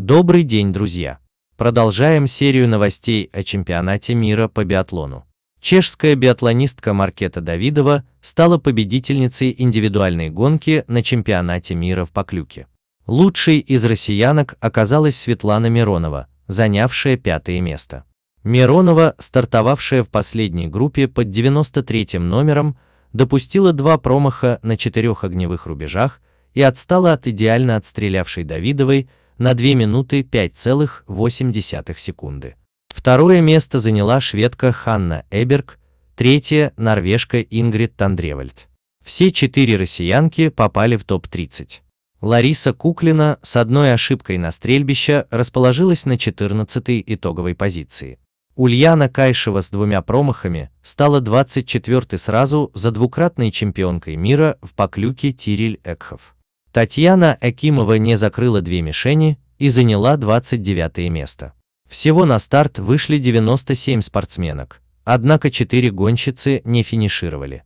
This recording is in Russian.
Добрый день, друзья! Продолжаем серию новостей о чемпионате мира по биатлону. Чешская биатлонистка Маркета Давидова стала победительницей индивидуальной гонки на чемпионате мира в Поклюке. Лучшей из россиянок оказалась Светлана Миронова, занявшая пятое место. Миронова, стартовавшая в последней группе под 93-м номером, допустила два промаха на четырех огневых рубежах и отстала от идеально отстрелявшей Давидовой на 2 минуты 5,8 секунды. Второе место заняла шведка Ханна Эберг, третье – норвежка Ингрид Тандревальд. Все четыре россиянки попали в топ-30. Лариса Куклина с одной ошибкой на стрельбище расположилась на 14-й итоговой позиции. Ульяна Кайшева с двумя промахами стала 24-й сразу за двукратной чемпионкой мира в поклюке Тириль Экхов. Татьяна Акимова не закрыла две мишени и заняла 29 место. Всего на старт вышли 97 спортсменок, однако 4 гонщицы не финишировали.